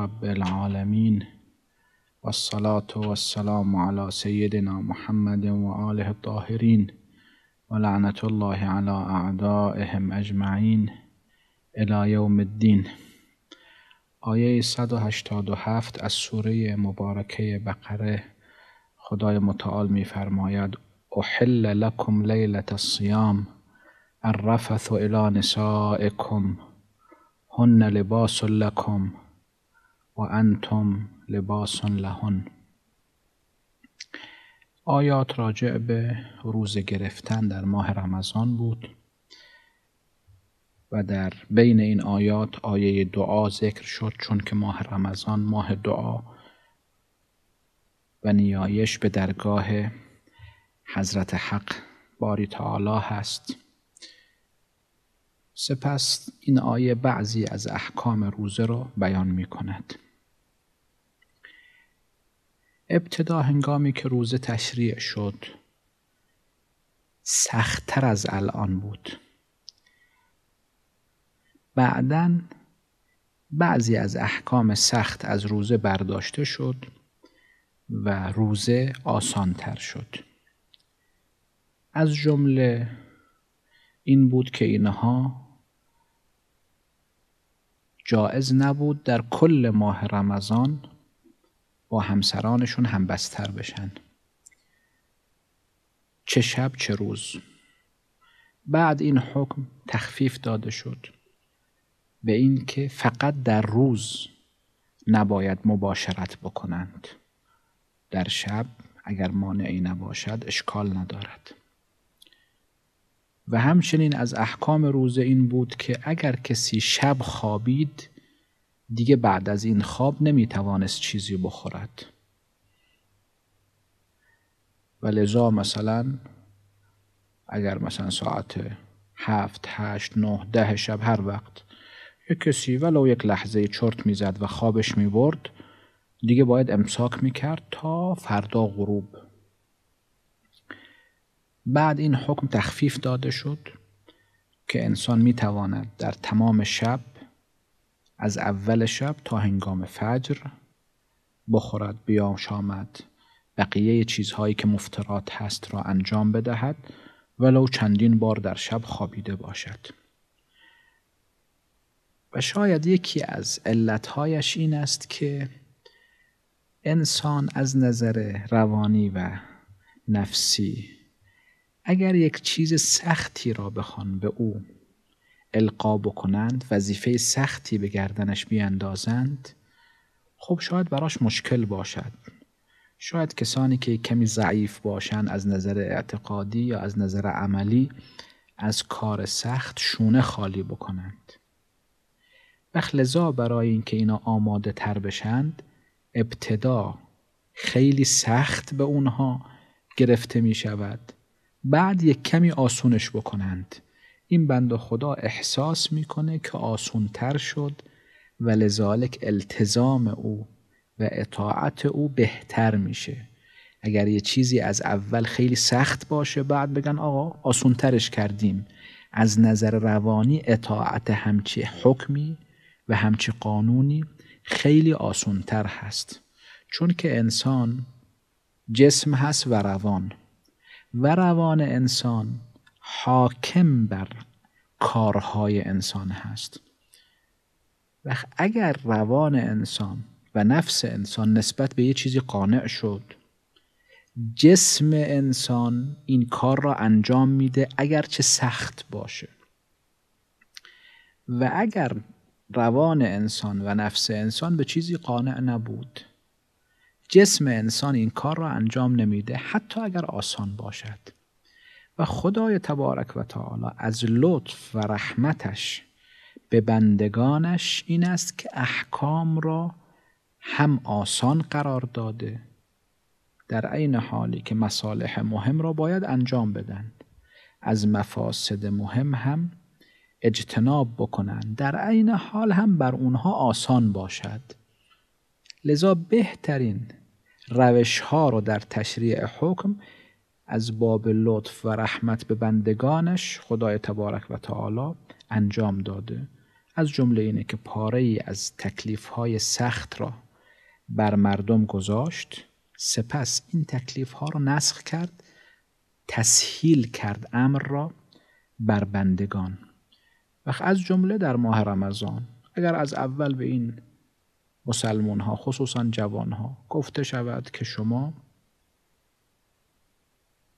رب العالمین و والسلام علی سیدنا محمد و آله الطاهرین و لعنت الله علی اعدائهم اجمعین الی یوم الدین آیه 187 از سوره مبارکه بقره خدای متعال میفرماید احل لکم لیلت الصیام الرفث الی نسائکم هن لباس لکم و انتم لباس لهن آیات راجع به روزه گرفتن در ماه رمضان بود و در بین این آیات آیه دعا ذکر شد چون که ماه رمضان ماه دعا و نیایش به درگاه حضرت حق باری تعالی هست سپس این آیه بعضی از احکام روزه را رو بیان می کند ابتدا هنگامی که روزه تشریع شد سختتر از الان بود بعدا بعضی از احکام سخت از روزه برداشته شد و روزه آسانتر شد از جمله این بود که اینها جائز نبود در کل ماه رمضان با همسرانشون بستر بشن چه شب چه روز بعد این حکم تخفیف داده شد به اینکه فقط در روز نباید مباشرت بکنند در شب اگر مانعی نباشد اشکال ندارد و همچنین از احکام روزه این بود که اگر کسی شب خوابید دیگه بعد از این خواب توانست چیزی بخورد و لذا مثلا اگر مثلا ساعت هفت، هشت، نه، ده شب هر وقت یک کسی ولو یک لحظه چرت میزد و خوابش میبرد دیگه باید امساک میکرد تا فردا غروب بعد این حکم تخفیف داده شد که انسان میتواند در تمام شب از اول شب تا هنگام فجر بخورد آمد بقیه چیزهایی که مفترات هست را انجام بدهد ولو چندین بار در شب خوابیده باشد و شاید یکی از علتهایش این است که انسان از نظر روانی و نفسی اگر یک چیز سختی را بخوان به او القا بکنند وظیفه سختی به گردنش بیاندازند خب شاید براش مشکل باشد شاید کسانی که کمی ضعیف باشند از نظر اعتقادی یا از نظر عملی از کار سخت شونه خالی بکنند و لذا برای اینکه اینا آماده تر بشند ابتدا خیلی سخت به اونها گرفته می شود بعد یک کمی آسونش بکنند این بند خدا احساس میکنه که آسونتر شد و لذالک التزام او و اطاعت او بهتر میشه اگر یه چیزی از اول خیلی سخت باشه بعد بگن آقا آسونترش کردیم از نظر روانی اطاعت همچی حکمی و همچی قانونی خیلی آسونتر هست چون که انسان جسم هست و روان و روان انسان حاکم بر کارهای انسان هست و اگر روان انسان و نفس انسان نسبت به یه چیزی قانع شد جسم انسان این کار را انجام میده اگرچه سخت باشه و اگر روان انسان و نفس انسان به چیزی قانع نبود جسم انسان این کار را انجام نمیده حتی اگر آسان باشد و خدای تبارک و تعالی از لطف و رحمتش به بندگانش این است که احکام را هم آسان قرار داده در عین حالی که مصالح مهم را باید انجام بدند از مفاسد مهم هم اجتناب بکنند در عین حال هم بر اونها آسان باشد لذا بهترین روشها ها رو در تشریع حکم از باب لطف و رحمت به بندگانش خدای تبارک و تعالی انجام داده از جمله اینه که پاره ای از تکلیف های سخت را بر مردم گذاشت سپس این تکلیف ها را نسخ کرد تسهیل کرد امر را بر بندگان و از جمله در ماه رمضان اگر از اول به این مسلمان ها خصوصا جوان ها گفته شود که شما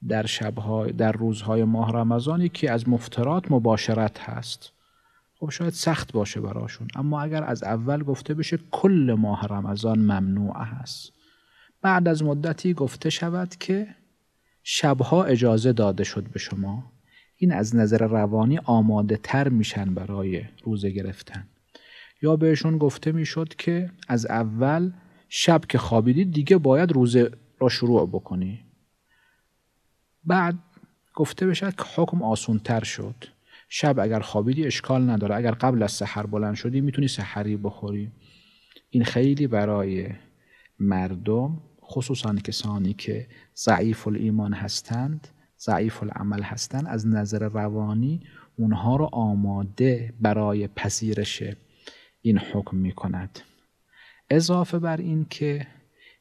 در شبها در روزهای ماه رمضان که از مفترات مباشرت هست خب شاید سخت باشه براشون اما اگر از اول گفته بشه کل ماه رمضان ممنوع هست بعد از مدتی گفته شود که شبها اجازه داده شد به شما این از نظر روانی آماده تر میشن برای روزه گرفتن یا بهشون گفته میشد که از اول شب که خوابیدید دیگه باید روزه را شروع بکنی بعد گفته بشه که حکم تر شد شب اگر خوابیدی اشکال نداره اگر قبل از سحر بلند شدی میتونی سحری بخوری این خیلی برای مردم خصوصا کسانی که ضعیف ایمان هستند ضعیف العمل هستند از نظر روانی اونها رو آماده برای پذیرش این حکم میکند اضافه بر این که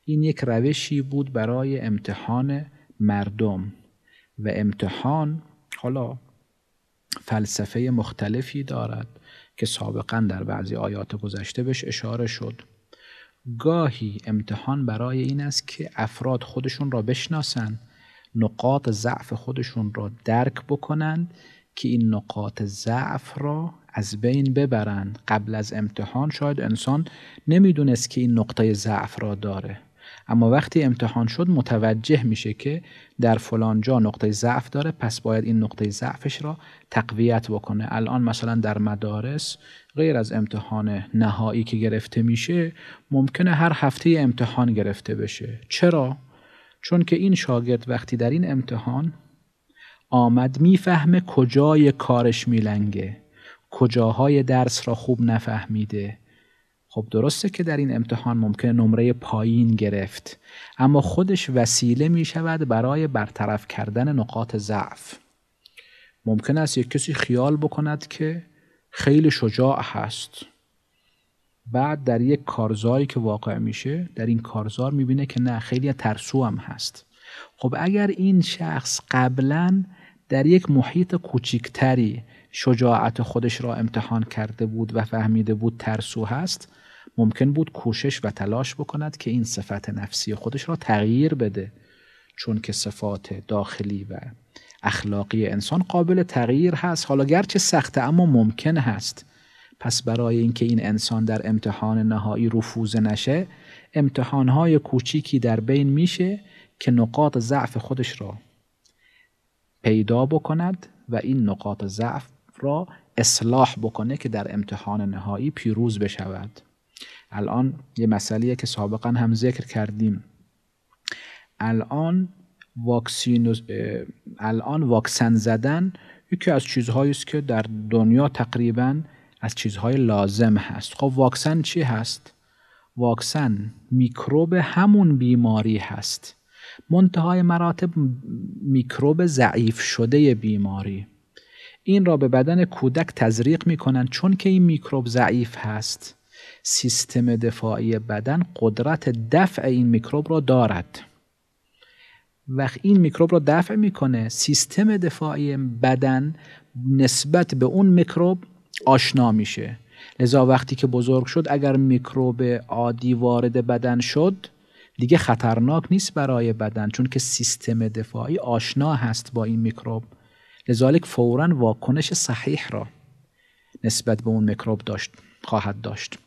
این یک روشی بود برای امتحان مردم و امتحان حالا فلسفه مختلفی دارد که سابقا در بعضی آیات گذشته بهش اشاره شد گاهی امتحان برای این است که افراد خودشون را بشناسند نقاط ضعف خودشون را درک بکنند که این نقاط ضعف را از بین ببرند قبل از امتحان شاید انسان نمیدونست که این نقطه ضعف را داره اما وقتی امتحان شد متوجه میشه که در فلان جا نقطه ضعف داره پس باید این نقطه ضعفش را تقویت بکنه الان مثلا در مدارس غیر از امتحان نهایی که گرفته میشه ممکنه هر هفته امتحان گرفته بشه چرا چون که این شاگرد وقتی در این امتحان آمد میفهمه کجای کارش میلنگه کجاهای درس را خوب نفهمیده خب درسته که در این امتحان ممکنه نمره پایین گرفت اما خودش وسیله می شود برای برطرف کردن نقاط ضعف ممکن است یک کسی خیال بکند که خیلی شجاع هست بعد در یک کارزاری که واقع میشه در این کارزار میبینه که نه خیلی ترسو هم هست خب اگر این شخص قبلا در یک محیط کوچیکتری شجاعت خودش را امتحان کرده بود و فهمیده بود ترسو هست ممکن بود کوشش و تلاش بکند که این صفت نفسی خودش را تغییر بده چون که صفات داخلی و اخلاقی انسان قابل تغییر هست حالا گرچه سخته اما ممکن هست پس برای اینکه این انسان در امتحان نهایی رفوز نشه امتحانهای کوچیکی در بین میشه که نقاط ضعف خودش را پیدا بکند و این نقاط ضعف را اصلاح بکنه که در امتحان نهایی پیروز بشود الان یه مسئله که سابقا هم ذکر کردیم الان الان واکسن زدن یکی از چیزهایی است که در دنیا تقریبا از چیزهای لازم هست خب واکسن چی هست واکسن میکروب همون بیماری هست منتهای مراتب میکروب ضعیف شده بیماری این را به بدن کودک تزریق می چون که این میکروب ضعیف هست سیستم دفاعی بدن قدرت دفع این میکروب را دارد وقتی این میکروب را دفع میکنه سیستم دفاعی بدن نسبت به اون میکروب آشنا میشه لذا وقتی که بزرگ شد اگر میکروب عادی وارد بدن شد دیگه خطرناک نیست برای بدن چون که سیستم دفاعی آشنا هست با این میکروب لذالک فورا واکنش صحیح را نسبت به اون میکروب داشت خواهد داشت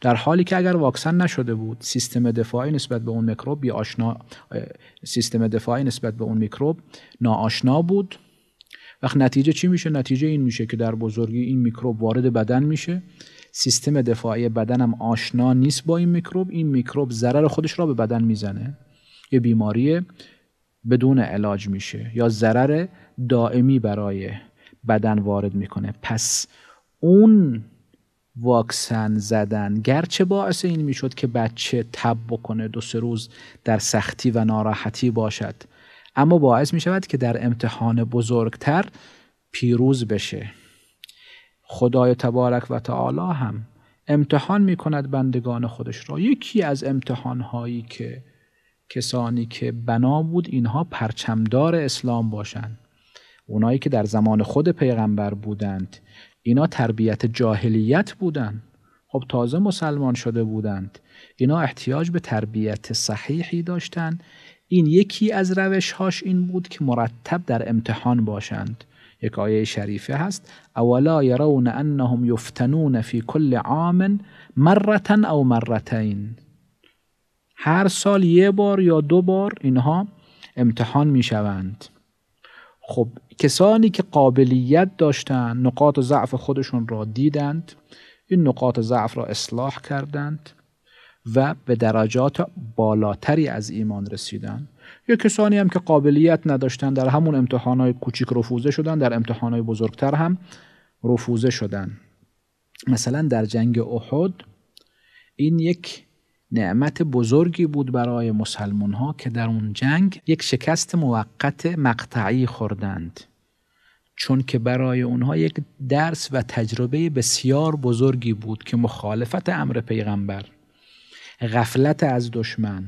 در حالی که اگر واکسن نشده بود سیستم دفاعی نسبت به اون میکروب بی آشنا سیستم دفاعی نسبت به اون میکروب ناآشنا بود وقت نتیجه چی میشه نتیجه این میشه که در بزرگی این میکروب وارد بدن میشه سیستم دفاعی بدنم آشنا نیست با این میکروب این میکروب ضرر خودش را به بدن میزنه یه بیماری بدون علاج میشه یا ضرر دائمی برای بدن وارد میکنه پس اون واکسن زدن گرچه باعث این میشد که بچه تب بکنه دو سه روز در سختی و ناراحتی باشد اما باعث می شود که در امتحان بزرگتر پیروز بشه خدای تبارک و تعالی هم امتحان می کند بندگان خودش را یکی از امتحان هایی که کسانی که بنا بود اینها پرچمدار اسلام باشند اونایی که در زمان خود پیغمبر بودند اینا تربیت جاهلیت بودن خب تازه مسلمان شده بودند اینا احتیاج به تربیت صحیحی داشتند این یکی از روشهاش این بود که مرتب در امتحان باشند یک آیه شریفه هست اولا یرون انهم یفتنون فی کل عام مره او مرتین هر سال یه بار یا دو بار اینها امتحان میشوند. خب کسانی که قابلیت داشتند نقاط ضعف خودشون را دیدند این نقاط ضعف را اصلاح کردند و به درجات بالاتری از ایمان رسیدند یا کسانی هم که قابلیت نداشتند در همون امتحانهای کوچیک رفوزه شدند در امتحانهای بزرگتر هم رفوزه شدند مثلا در جنگ احد این یک نعمت بزرگی بود برای مسلمان ها که در اون جنگ یک شکست موقت مقطعی خوردند چون که برای اونها یک درس و تجربه بسیار بزرگی بود که مخالفت امر پیغمبر غفلت از دشمن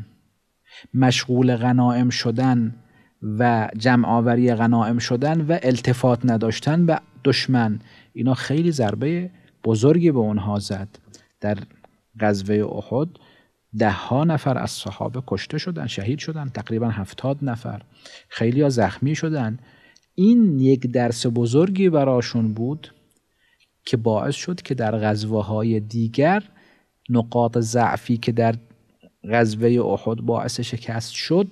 مشغول غنائم شدن و جمع آوری غنائم شدن و التفات نداشتن به دشمن اینا خیلی ضربه بزرگی به اونها زد در غزوه احد ده ها نفر از صحابه کشته شدن شهید شدن تقریبا هفتاد نفر خیلی ها زخمی شدن این یک درس بزرگی براشون بود که باعث شد که در غزوه های دیگر نقاط ضعفی که در غزوه احد باعث شکست شد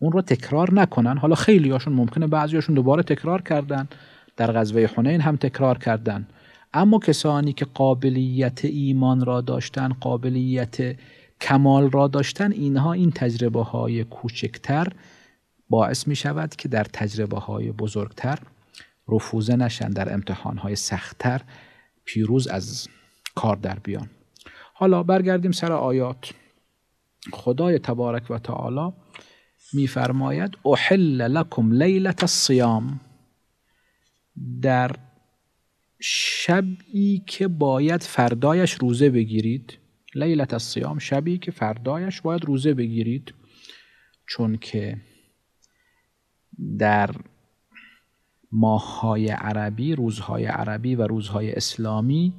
اون رو تکرار نکنن حالا خیلی هاشون ممکنه بعضی هاشون دوباره تکرار کردن در غزوه حنین هم تکرار کردن اما کسانی که قابلیت ایمان را داشتن قابلیت کمال را داشتن اینها این تجربه های کوچکتر باعث می شود که در تجربه های بزرگتر رفوزه نشن در امتحان های سختتر پیروز از کار در بیان حالا برگردیم سر آیات خدای تبارک و تعالی میفرماید احل لکم لیلت الصیام در شبی که باید فردایش روزه بگیرید لیلت الصیام شبی که فردایش باید روزه بگیرید چون که در ماههای عربی روزهای عربی و روزهای اسلامی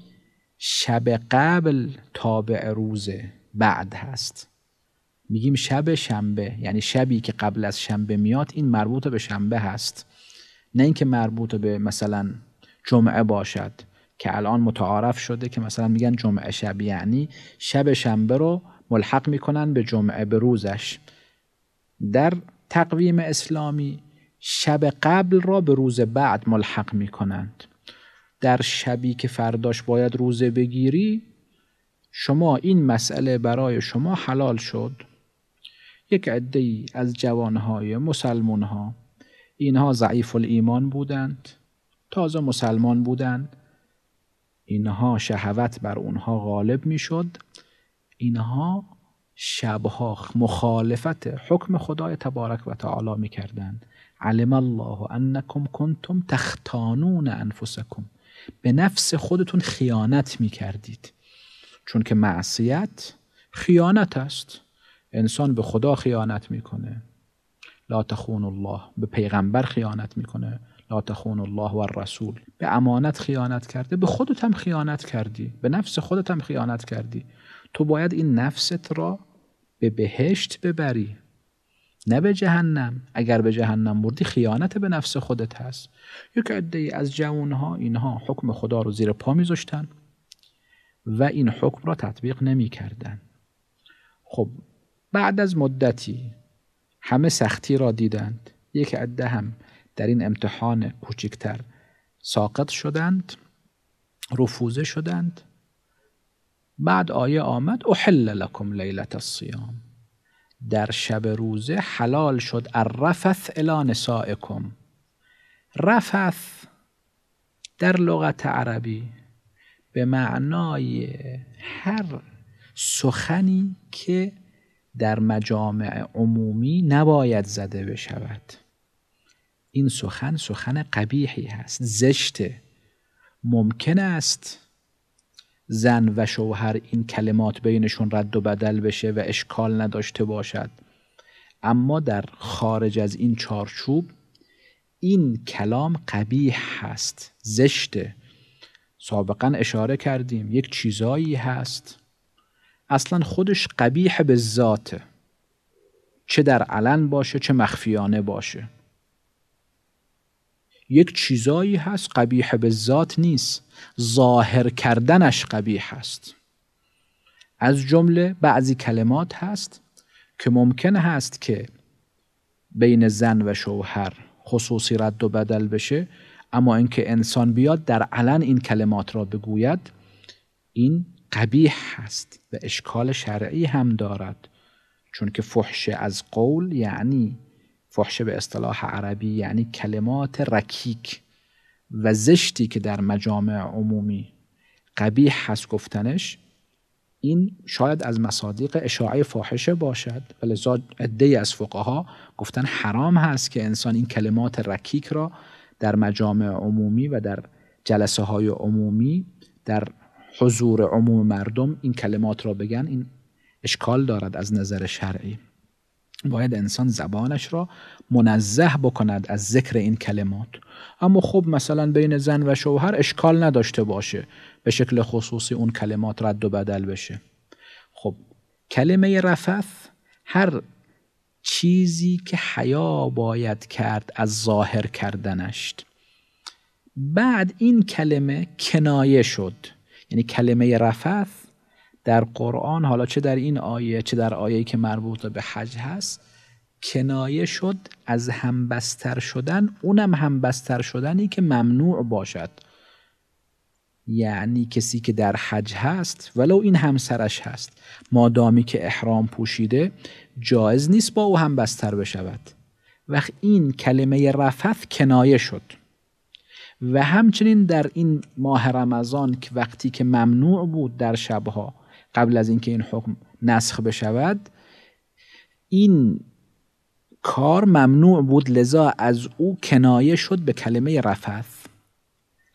شب قبل تابع روز بعد هست میگیم شب شنبه یعنی شبی که قبل از شنبه میاد این مربوط به شنبه هست نه اینکه مربوط به مثلا جمعه باشد که الان متعارف شده که مثلا میگن جمعه شب یعنی شب شنبه رو ملحق میکنن به جمعه به روزش در تقویم اسلامی شب قبل را به روز بعد ملحق می کنند در شبی که فرداش باید روزه بگیری شما این مسئله برای شما حلال شد یک عده از جوانهای مسلمان ها اینها ضعیف الایمان بودند تازه مسلمان بودند اینها شهوت بر اونها غالب میشد اینها شبها مخالفت حکم خدای تبارک و تعالی میکردند علم الله انکم کنتم تختانون انفسکم به نفس خودتون خیانت می کردید چون که معصیت خیانت است انسان به خدا خیانت میکنه لا تخون الله به پیغمبر خیانت میکنه لا تخون الله و الرسول به امانت خیانت کرده به خودت هم خیانت کردی به نفس خودت هم خیانت کردی تو باید این نفست را به بهشت ببری نه به جهنم اگر به جهنم بردی خیانت به نفس خودت هست یک عده از جوانها اینها حکم خدا رو زیر پا میذاشتن و این حکم را تطبیق نمی کردن خب بعد از مدتی همه سختی را دیدند یک عده هم در این امتحان کوچکتر ساقط شدند رفوزه شدند بعد آیه آمد احل لکم لیلت الصیام در شب روزه حلال شد الرفث الى نسائکم رفث در لغت عربی به معنای هر سخنی که در مجامع عمومی نباید زده بشود این سخن سخن قبیحی هست زشته ممکن است زن و شوهر این کلمات بینشون رد و بدل بشه و اشکال نداشته باشد اما در خارج از این چارچوب این کلام قبیح هست زشته سابقا اشاره کردیم یک چیزایی هست اصلا خودش قبیح به ذاته چه در علن باشه چه مخفیانه باشه یک چیزایی هست قبیح به ذات نیست ظاهر کردنش قبیح هست از جمله بعضی کلمات هست که ممکن هست که بین زن و شوهر خصوصی رد و بدل بشه اما اینکه انسان بیاد در علن این کلمات را بگوید این قبیح هست و اشکال شرعی هم دارد چون که فحش از قول یعنی فحشه به اصطلاح عربی یعنی کلمات رکیک و زشتی که در مجامع عمومی قبیح هست گفتنش این شاید از مصادیق اشاعه فاحشه باشد و لذا عده از فقها گفتن حرام هست که انسان این کلمات رکیک را در مجامع عمومی و در جلسه های عمومی در حضور عموم مردم این کلمات را بگن این اشکال دارد از نظر شرعی باید انسان زبانش را منزه بکند از ذکر این کلمات اما خب مثلا بین زن و شوهر اشکال نداشته باشه به شکل خصوصی اون کلمات رد و بدل بشه خب کلمه رفث هر چیزی که حیا باید کرد از ظاهر کردنشت بعد این کلمه کنایه شد یعنی کلمه رفث در قرآن حالا چه در این آیه چه در آیه‌ای که مربوط به حج هست کنایه شد از همبستر شدن اونم همبستر شدنی که ممنوع باشد یعنی کسی که در حج هست ولو این همسرش هست مادامی که احرام پوشیده جایز نیست با او همبستر بشود و این کلمه رفث کنایه شد و همچنین در این ماه رمضان که وقتی که ممنوع بود در شبها قبل از اینکه این حکم نسخ بشود این کار ممنوع بود لذا از او کنایه شد به کلمه رفث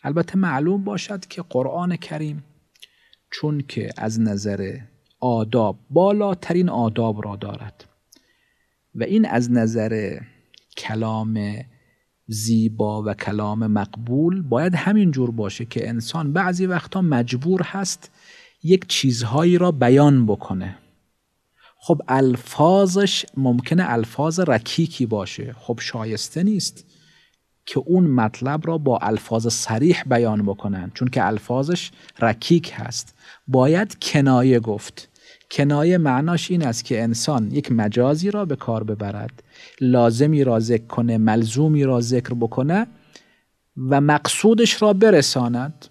البته معلوم باشد که قرآن کریم چون که از نظر آداب بالاترین آداب را دارد و این از نظر کلام زیبا و کلام مقبول باید همین جور باشه که انسان بعضی وقتا مجبور هست یک چیزهایی را بیان بکنه خب الفاظش ممکنه الفاظ رکیکی باشه خب شایسته نیست که اون مطلب را با الفاظ سریح بیان بکنن چون که الفاظش رکیک هست باید کنایه گفت کنایه معناش این است که انسان یک مجازی را به کار ببرد لازمی را ذکر کنه ملزومی را ذکر بکنه و مقصودش را برساند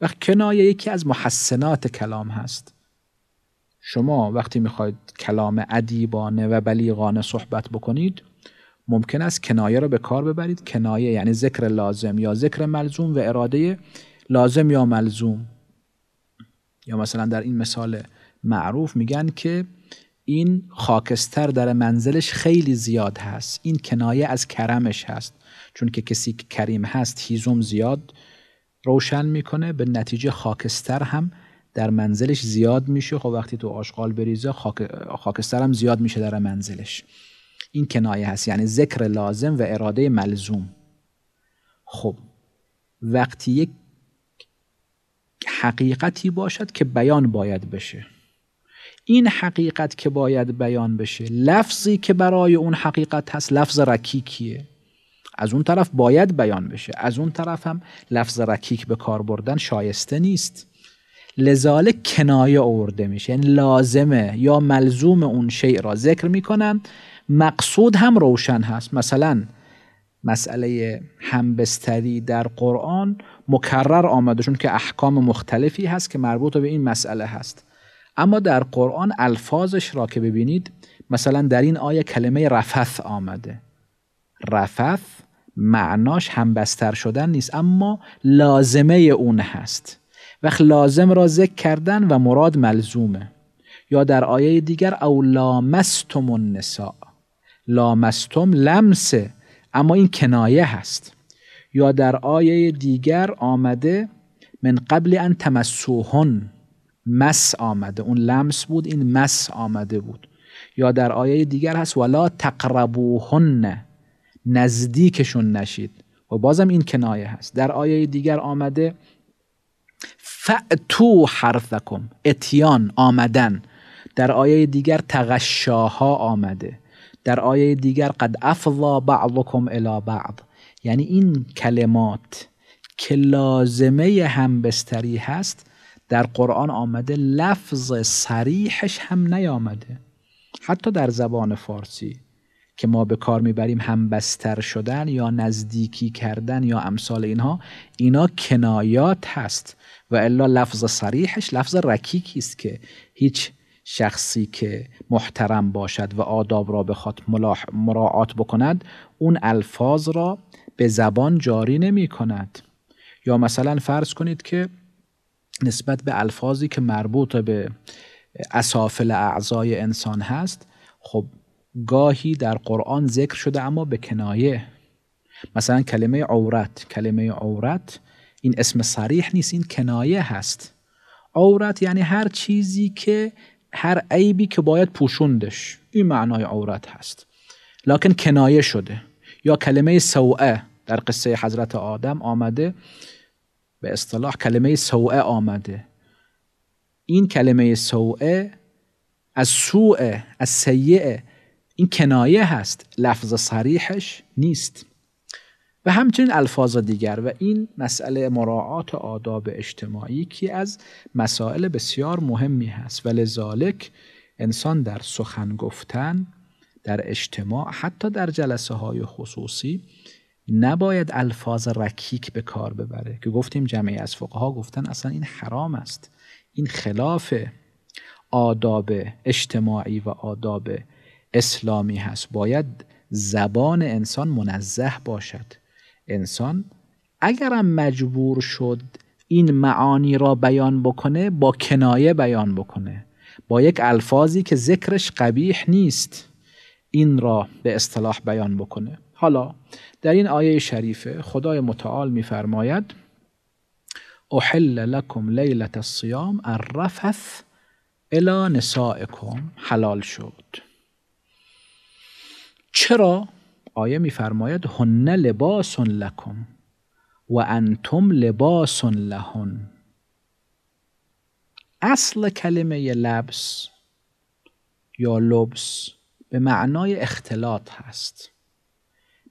و کنایه یکی از محسنات کلام هست شما وقتی میخواید کلام ادیبانه و بلیغانه صحبت بکنید ممکن است کنایه را به کار ببرید کنایه یعنی ذکر لازم یا ذکر ملزوم و اراده لازم یا ملزوم یا مثلا در این مثال معروف میگن که این خاکستر در منزلش خیلی زیاد هست این کنایه از کرمش هست چون که کسی که کریم هست هیزم زیاد روشن میکنه به نتیجه خاکستر هم در منزلش زیاد میشه خب وقتی تو آشغال بریزه خاک... خاکستر هم زیاد میشه در منزلش این کنایه هست یعنی ذکر لازم و اراده ملزوم خب وقتی یک حقیقتی باشد که بیان باید بشه این حقیقت که باید بیان بشه لفظی که برای اون حقیقت هست لفظ رکیکیه از اون طرف باید بیان بشه از اون طرف هم لفظ رکیک به کار بردن شایسته نیست لذاله کنایه آورده میشه یعنی لازمه یا ملزوم اون شیء را ذکر میکنم مقصود هم روشن هست مثلا مسئله همبستری در قرآن مکرر آمده چون که احکام مختلفی هست که مربوط به این مسئله هست اما در قرآن الفاظش را که ببینید مثلا در این آیه کلمه رفث آمده رفث معناش همبستر شدن نیست اما لازمه اون هست وقت لازم را ذکر کردن و مراد ملزومه یا در آیه دیگر او لامستم النساء لامستم لمسه اما این کنایه هست یا در آیه دیگر آمده من قبل ان تمسوهن مس آمده اون لمس بود این مس آمده بود یا در آیه دیگر هست ولا تقربوهن نزدیکشون نشید و بازم این کنایه هست در آیه دیگر آمده فعتو حرفکم اتیان آمدن در آیه دیگر تغشاها آمده در آیه دیگر قد افضا بعضکم الی بعض یعنی این کلمات که لازمه همبستری هست در قرآن آمده لفظ سریحش هم نیامده حتی در زبان فارسی که ما به کار میبریم همبستر شدن یا نزدیکی کردن یا امثال اینها اینا کنایات هست و الا لفظ صریحش لفظ رکیکی است که هیچ شخصی که محترم باشد و آداب را به خاطر مراعات بکند اون الفاظ را به زبان جاری نمی کند یا مثلا فرض کنید که نسبت به الفاظی که مربوط به اسافل اعضای انسان هست خب گاهی در قرآن ذکر شده اما به کنایه مثلا کلمه عورت کلمه عورت این اسم صریح نیست این کنایه هست عورت یعنی هر چیزی که هر عیبی که باید پوشوندش این معنای عورت هست لکن کنایه شده یا کلمه سوعه در قصه حضرت آدم آمده به اصطلاح کلمه سوعه آمده این کلمه سوعه از سوء از سیعه این کنایه هست لفظ صریحش نیست و همچنین الفاظ دیگر و این مسئله مراعات آداب اجتماعی که از مسائل بسیار مهمی هست و لذالک انسان در سخن گفتن در اجتماع حتی در جلسه های خصوصی نباید الفاظ رکیک به کار ببره که گفتیم جمعی از فقها گفتن اصلا این حرام است این خلاف آداب اجتماعی و آداب اسلامی هست باید زبان انسان منزه باشد انسان اگرم مجبور شد این معانی را بیان بکنه با کنایه بیان بکنه با یک الفاظی که ذکرش قبیح نیست این را به اصطلاح بیان بکنه حالا در این آیه شریفه خدای متعال میفرماید احل لکم لیلت الصیام الرفث الی نسائکم حلال شد چرا؟ آیه میفرماید هن لباس لکم و انتم لباس لهن اصل کلمه لبس یا لبس به معنای اختلاط هست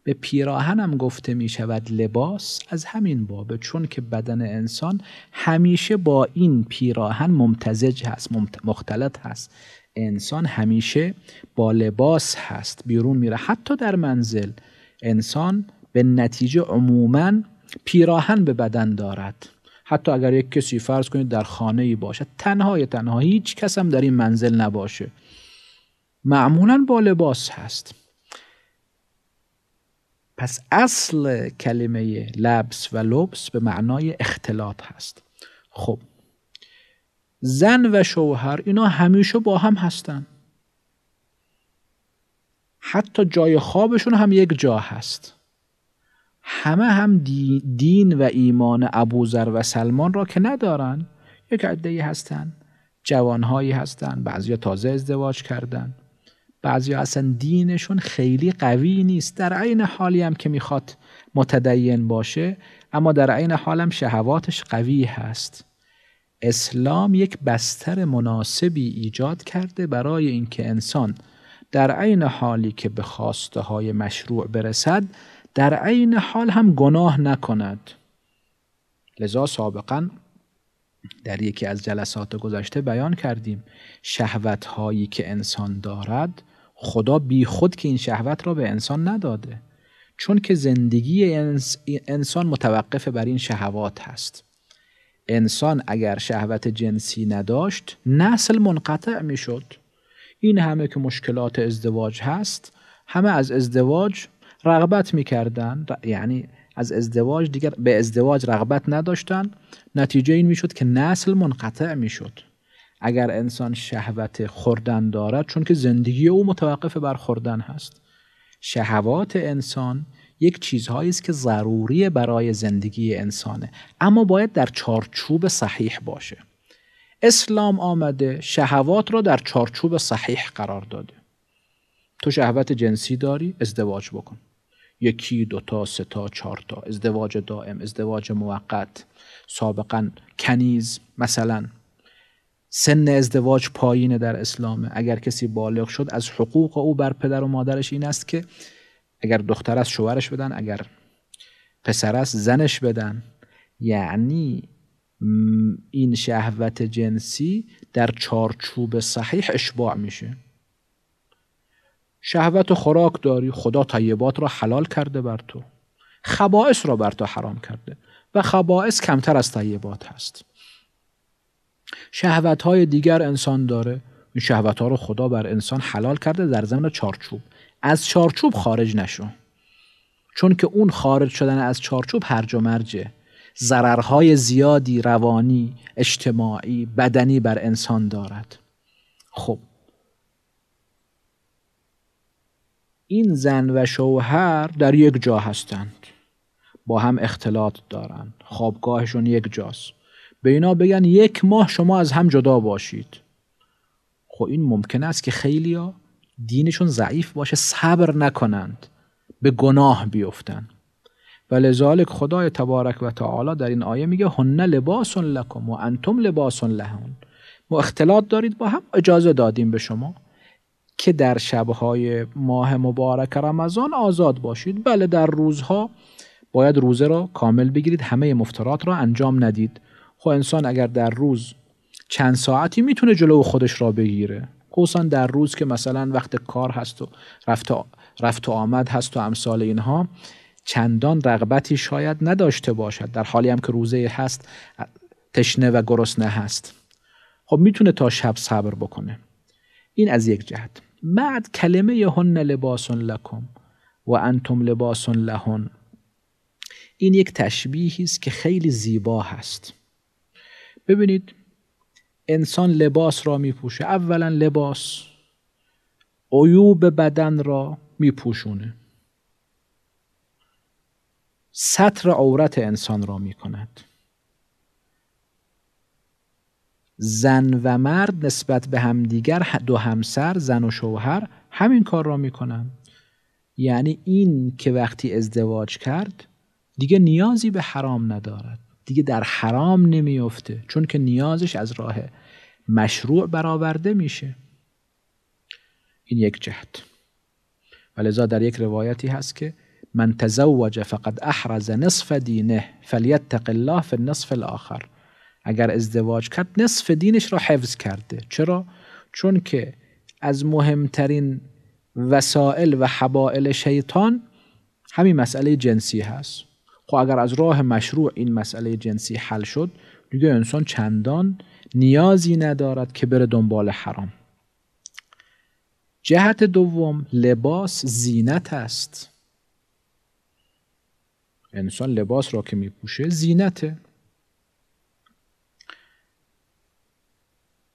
به پیراهن هم گفته می شود لباس از همین بابه چون که بدن انسان همیشه با این پیراهن ممتزج هست مختلط هست انسان همیشه با لباس هست بیرون میره حتی در منزل انسان به نتیجه عموما پیراهن به بدن دارد حتی اگر یک کسی فرض کنید در خانه ای باشد تنهای تنها هیچ کس هم در این منزل نباشه معمولا با لباس هست پس اصل کلمه لبس و لبس به معنای اختلاط هست خب زن و شوهر اینا همیشه با هم هستن حتی جای خوابشون هم یک جا هست همه هم دین و ایمان ابوذر و سلمان را که ندارن یک ای هستن جوانهایی هستن بعضیا تازه ازدواج کردن بعضیا اصلا دینشون خیلی قوی نیست در عین حالی هم که میخواد متدین باشه اما در عین حالم شهواتش قوی هست اسلام یک بستر مناسبی ایجاد کرده برای اینکه انسان در عین حالی که به خواسته های مشروع برسد در عین حال هم گناه نکند لذا سابقا در یکی از جلسات گذشته بیان کردیم شهوت هایی که انسان دارد خدا بی خود که این شهوت را به انسان نداده چون که زندگی انسان متوقف بر این شهوات هست انسان اگر شهوت جنسی نداشت نسل منقطع میشد این همه که مشکلات ازدواج هست همه از ازدواج رغبت میکردن یعنی از ازدواج دیگر به ازدواج رغبت نداشتن نتیجه این میشد که نسل منقطع میشد اگر انسان شهوت خوردن دارد چون که زندگی او متوقف بر خوردن هست شهوات انسان یک چیزهایی است که ضروری برای زندگی انسانه اما باید در چارچوب صحیح باشه اسلام آمده شهوات را در چارچوب صحیح قرار داده تو شهوت جنسی داری ازدواج بکن یکی دوتا سه تا چهار تا ازدواج دائم ازدواج موقت سابقا کنیز مثلا سن ازدواج پایینه در اسلامه اگر کسی بالغ شد از حقوق او بر پدر و مادرش این است که اگر دختر از شوهرش بدن اگر پسر است زنش بدن یعنی این شهوت جنسی در چارچوب صحیح اشباع میشه شهوت خوراک داری خدا طیبات را حلال کرده بر تو خباعث را بر تو حرام کرده و خباعث کمتر از طیبات هست شهوت های دیگر انسان داره این شهوت ها رو خدا بر انسان حلال کرده در زمین چارچوب از چارچوب خارج نشو چون که اون خارج شدن از چارچوب هرج و مرجه ضررهای زیادی روانی اجتماعی بدنی بر انسان دارد خب این زن و شوهر در یک جا هستند با هم اختلاط دارند خوابگاهشون یک جاست به اینا بگن یک ماه شما از هم جدا باشید خب این ممکن است که خیلی دینشون ضعیف باشه صبر نکنند به گناه بیفتند و لذالک خدای تبارک و تعالی در این آیه میگه هن لباس لکم و انتم لباس لهن ما اختلاط دارید با هم اجازه دادیم به شما که در شبهای ماه مبارک رمضان آزاد باشید بله در روزها باید روزه را کامل بگیرید همه مفترات را انجام ندید خب انسان اگر در روز چند ساعتی میتونه جلو خودش را بگیره خصوصا در روز که مثلا وقت کار هست و رفت و, رفت آمد هست و امثال اینها چندان رغبتی شاید نداشته باشد در حالی هم که روزه هست تشنه و گرسنه هست خب میتونه تا شب صبر بکنه این از یک جهت بعد کلمه هن لباس لکم و انتم لباس لهن این یک تشبیهی است که خیلی زیبا هست ببینید انسان لباس را میپوشه اولا لباس عیوب بدن را میپوشونه سطر عورت انسان را میکند زن و مرد نسبت به همدیگر دو همسر زن و شوهر همین کار را میکنند یعنی این که وقتی ازدواج کرد دیگه نیازی به حرام ندارد دیگه در حرام نمیفته چون که نیازش از راه مشروع برآورده میشه این یک جهت ولذا در یک روایتی هست که من تزوج فقد احرز نصف دینه فلیتق الله فی النصف الاخر اگر ازدواج کرد نصف دینش را حفظ کرده چرا چون که از مهمترین وسائل و حبائل شیطان همین مسئله جنسی هست خب اگر از راه مشروع این مسئله جنسی حل شد دیگه انسان چندان نیازی ندارد که بره دنبال حرام جهت دوم لباس زینت است انسان لباس را که میپوشه زینته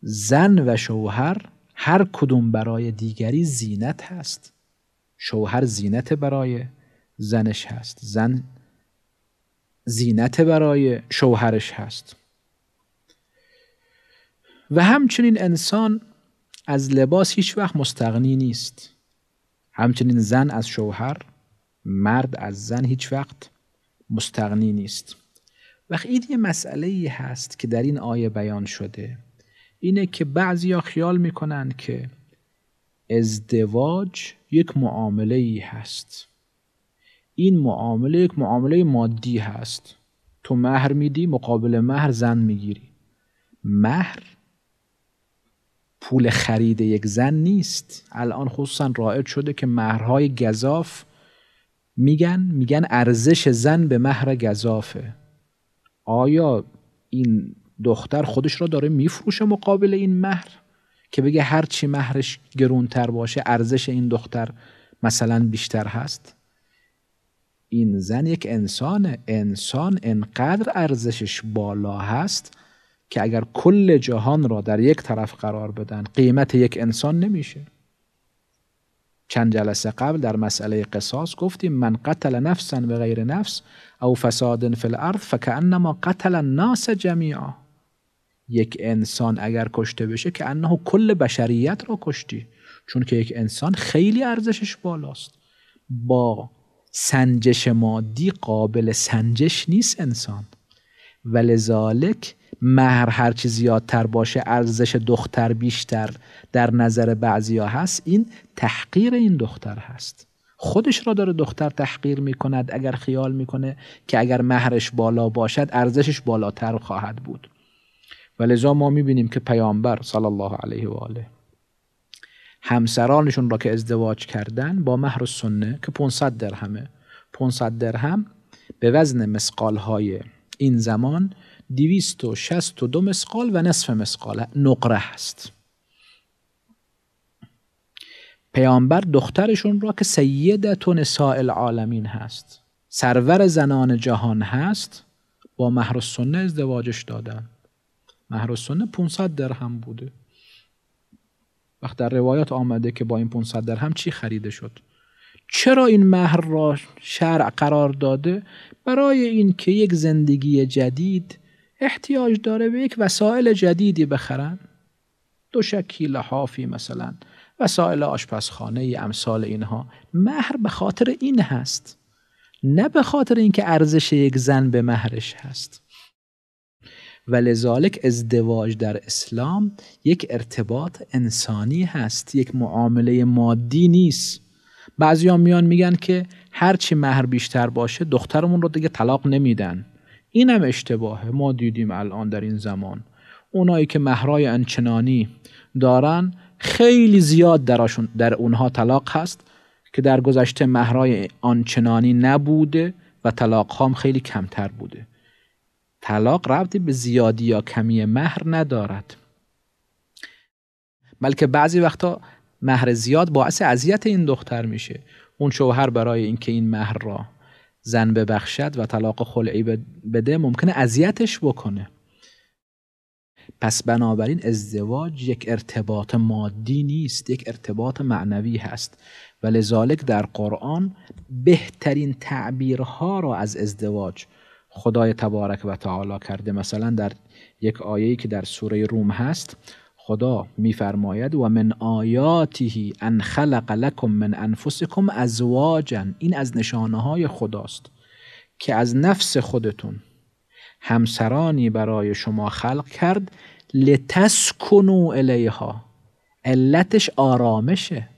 زن و شوهر هر کدوم برای دیگری زینت هست شوهر زینت برای زنش هست زن زینت برای شوهرش هست و همچنین انسان از لباس هیچ وقت مستغنی نیست همچنین زن از شوهر مرد از زن هیچ وقت مستغنی نیست وقتی این یه مسئله ای هست که در این آیه بیان شده اینه که ها خیال میکنن که ازدواج یک معامله ای هست این معامله یک معامله مادی هست تو مهر میدی مقابل مهر زن میگیری مهر پول خرید یک زن نیست الان خصوصا رائد شده که مهرهای گذاف میگن میگن ارزش زن به مهر گذافه آیا این دختر خودش را داره میفروشه مقابل این مهر که بگه هرچی مهرش گرونتر باشه ارزش این دختر مثلا بیشتر هست این زن یک انسانه انسان انقدر ارزشش بالا هست که اگر کل جهان را در یک طرف قرار بدن قیمت یک انسان نمیشه چند جلسه قبل در مسئله قصاص گفتیم من قتل نفسا و غیر نفس او فساد فی الارض فکانما قتل الناس جمیعا یک انسان اگر کشته بشه که انه کل بشریت را کشتی چون که یک انسان خیلی ارزشش بالاست با سنجش مادی قابل سنجش نیست انسان و لذالک مهر هرچی زیادتر باشه ارزش دختر بیشتر در نظر بعضیا هست این تحقیر این دختر هست خودش را داره دختر تحقیر می کند اگر خیال میکنه که اگر مهرش بالا باشد ارزشش بالاتر خواهد بود ولذا ما ما بینیم که پیامبر صلی الله علیه و آله همسرانشون را که ازدواج کردن با مهر سنه که 500 درهمه 500 درهم به وزن مسقال های این زمان 262 مسقال و نصف مسقال نقره هست پیامبر دخترشون را که سیدت و نساء العالمین هست سرور زنان جهان هست با مهر سنه ازدواجش دادن مهر سنه 500 درهم بوده وقت در روایات آمده که با این 500 درهم چی خریده شد چرا این مهر را شرع قرار داده برای اینکه یک زندگی جدید احتیاج داره به یک وسایل جدیدی بخرن دو شکیل حافی مثلا وسایل آشپزخانه ای امثال اینها مهر به خاطر این هست نه به خاطر اینکه ارزش یک زن به مهرش هست و لذالک ازدواج در اسلام یک ارتباط انسانی هست یک معامله مادی نیست بعضی میان میگن که هرچی مهر بیشتر باشه دخترمون رو دیگه طلاق نمیدن این هم اشتباهه ما دیدیم الان در این زمان اونایی که مهرای انچنانی دارن خیلی زیاد دراشون در اونها طلاق هست که در گذشته مهرای آنچنانی نبوده و طلاق هم خیلی کمتر بوده طلاق ربطی به زیادی یا کمی مهر ندارد بلکه بعضی وقتا مهر زیاد باعث اذیت این دختر میشه اون شوهر برای اینکه این مهر را زن ببخشد و طلاق خلعی بده ممکنه اذیتش بکنه پس بنابراین ازدواج یک ارتباط مادی نیست یک ارتباط معنوی هست و لذالک در قرآن بهترین تعبیرها را از ازدواج خدای تبارک و تعالی کرده مثلا در یک آیه‌ای که در سوره روم هست خدا میفرماید و من آیاته ان خلق لکم من انفسکم ازواجا این از نشانه های خداست که از نفس خودتون همسرانی برای شما خلق کرد لتسکنوا الیها علتش آرامشه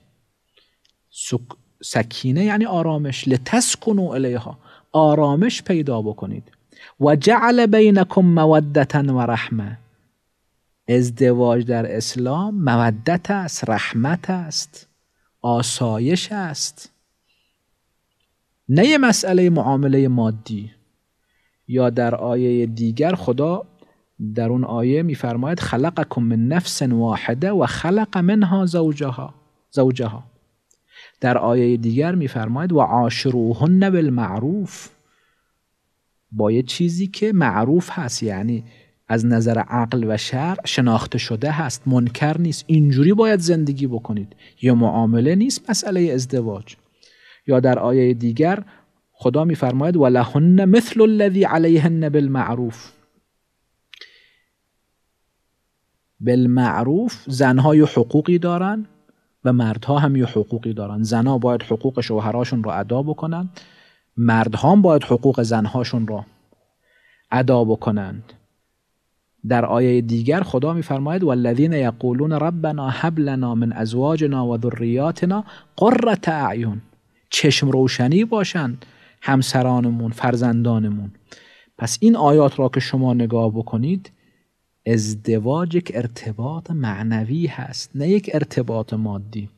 سکینه یعنی آرامش لتسکنوا الیها آرامش پیدا بکنید و جعل بینکم مودتا و رحمه ازدواج در اسلام مودت است رحمت است آسایش است نه مسئله معامله مادی یا در آیه دیگر خدا در اون آیه میفرماید خلقکم من نفس واحده و خلق منها زوجها زوجها در آیه دیگر میفرماید و عاشروهن بالمعروف با یه چیزی که معروف هست یعنی از نظر عقل و شرع شناخته شده هست منکر نیست اینجوری باید زندگی بکنید یا معامله نیست مسئله ازدواج یا در آیه دیگر خدا میفرماید لهن مثل الذی علیهن بالمعروف بالمعروف زنهای حقوقی دارن و مردها هم یه حقوقی دارن زنا باید حقوق شوهراشون رو ادا بکنن مردها هم باید حقوق زنهاشون رو ادا بکنند در آیه دیگر خدا میفرماید والذین یقولون ربنا هب لنا من ازواجنا و ذریاتنا قرة اعین چشم روشنی باشند همسرانمون فرزندانمون پس این آیات را که شما نگاه بکنید ازدواج یک ارتباط معنوی هست نه یک ارتباط مادی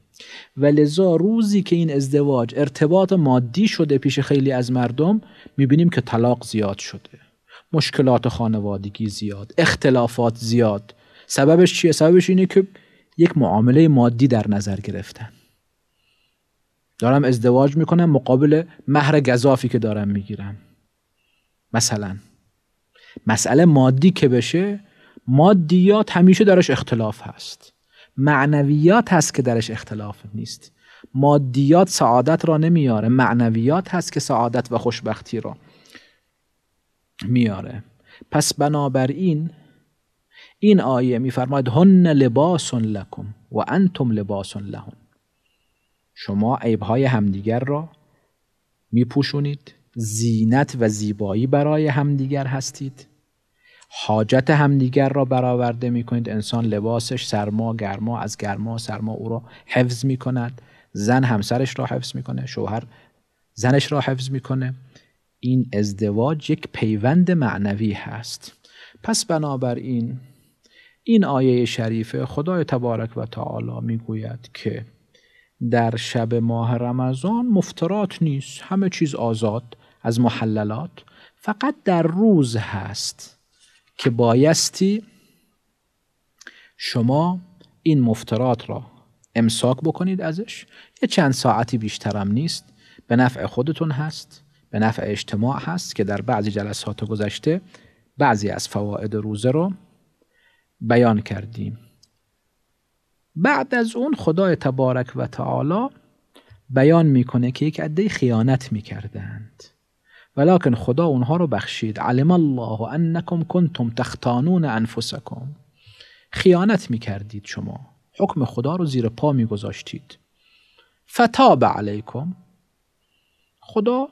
و لذا روزی که این ازدواج ارتباط مادی شده پیش خیلی از مردم میبینیم که طلاق زیاد شده مشکلات خانوادگی زیاد اختلافات زیاد سببش چیه؟ سببش اینه که یک معامله مادی در نظر گرفتن دارم ازدواج میکنم مقابل مهر گذافی که دارم میگیرم مثلا مسئله مادی که بشه مادیات همیشه درش اختلاف هست معنویات هست که درش اختلاف نیست مادیات سعادت را نمیاره معنویات هست که سعادت و خوشبختی را میاره پس بنابراین این آیه میفرماید هن لباس لکم و انتم لباس لهن. شما عیبهای همدیگر را میپوشونید زینت و زیبایی برای همدیگر هستید حاجت همدیگر را برآورده می کنید انسان لباسش سرما گرما از گرما سرما او را حفظ می کند زن همسرش را حفظ میکنه شوهر زنش را حفظ میکنه این ازدواج یک پیوند معنوی هست پس بنابراین این آیه شریفه خدای تبارک و تعالی گوید که در شب ماه رمضان مفترات نیست همه چیز آزاد از محللات فقط در روز هست که بایستی شما این مفترات را امساک بکنید ازش یه چند ساعتی بیشترم نیست به نفع خودتون هست به نفع اجتماع هست که در بعضی جلسات گذشته بعضی از فواید روزه رو بیان کردیم بعد از اون خدای تبارک و تعالی بیان میکنه که یک عده خیانت میکردند ولکن خدا اونها رو بخشید علم الله انکم کنتم تختانون انفسکم خیانت میکردید شما حکم خدا رو زیر پا میگذاشتید فتاب علیکم خدا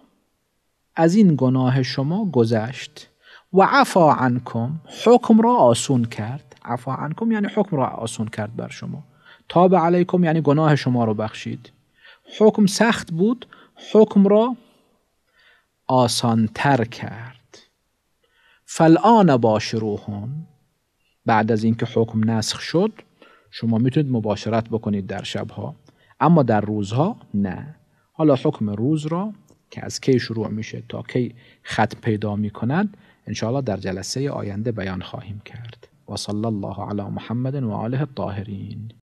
از این گناه شما گذشت و عفا عنکم حکم را آسون کرد عفا عنکم یعنی حکم را آسون کرد بر شما تاب علیکم یعنی گناه شما رو بخشید حکم سخت بود حکم را آسانتر کرد فلان بعد از اینکه حکم نسخ شد شما میتونید مباشرت بکنید در شبها اما در روزها نه حالا حکم روز را که از کی شروع میشه تا کی خط پیدا میکند انشاءالله در جلسه آینده بیان خواهیم کرد و الله علی محمد و آله الطاهرین